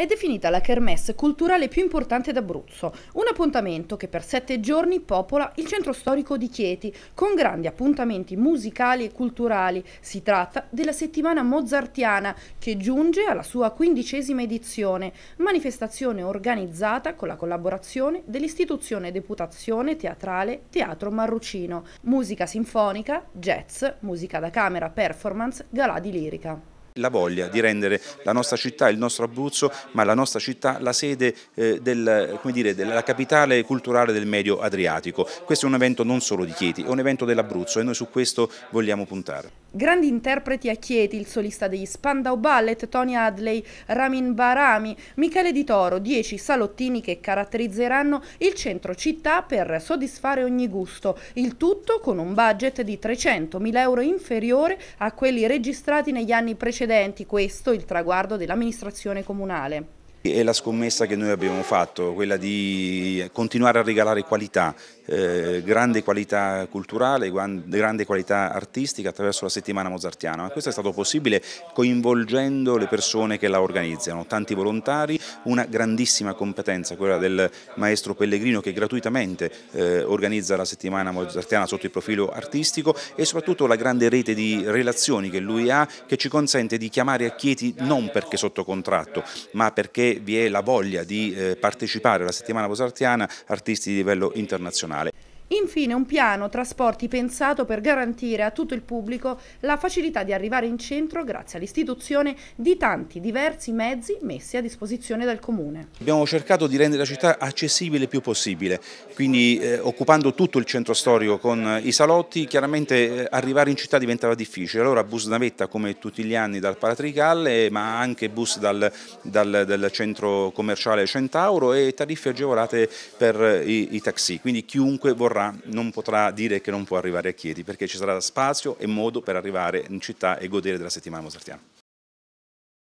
È definita la kermesse culturale più importante d'Abruzzo, un appuntamento che per sette giorni popola il centro storico di Chieti, con grandi appuntamenti musicali e culturali. Si tratta della settimana mozartiana, che giunge alla sua quindicesima edizione, manifestazione organizzata con la collaborazione dell'istituzione deputazione teatrale Teatro Marrucino, musica sinfonica, jazz, musica da camera, performance, galà di lirica la voglia di rendere la nostra città, il nostro Abruzzo, ma la nostra città la sede eh, del, dire, della capitale culturale del medio Adriatico. Questo è un evento non solo di Chieti, è un evento dell'Abruzzo e noi su questo vogliamo puntare. Grandi interpreti a Chieti, il solista degli Spandau Ballet, Tony Hadley, Ramin Barami, Michele Di Toro, dieci salottini che caratterizzeranno il centro città per soddisfare ogni gusto, il tutto con un budget di 300.000 euro inferiore a quelli registrati negli anni precedenti precedenti questo il traguardo dell'amministrazione comunale. È la scommessa che noi abbiamo fatto, quella di continuare a regalare qualità, eh, grande qualità culturale, grande qualità artistica attraverso la settimana mozartiana. Ma questo è stato possibile coinvolgendo le persone che la organizzano, tanti volontari, una grandissima competenza, quella del maestro Pellegrino che gratuitamente eh, organizza la settimana mozartiana sotto il profilo artistico e soprattutto la grande rete di relazioni che lui ha che ci consente di chiamare a Chieti non perché sotto contratto, ma perché vi è la voglia di eh, partecipare alla settimana posartiana artisti di livello internazionale. Infine un piano trasporti pensato per garantire a tutto il pubblico la facilità di arrivare in centro grazie all'istituzione di tanti diversi mezzi messi a disposizione dal Comune. Abbiamo cercato di rendere la città accessibile il più possibile, quindi eh, occupando tutto il centro storico con eh, i salotti, chiaramente eh, arrivare in città diventava difficile, allora bus navetta come tutti gli anni dal Paratricalle, ma anche bus dal, dal, dal centro commerciale Centauro e tariffe agevolate per eh, i, i taxi, quindi chiunque vorrà vorrà non potrà dire che non può arrivare a Chieti perché ci sarà spazio e modo per arrivare in città e godere della settimana mozartiana.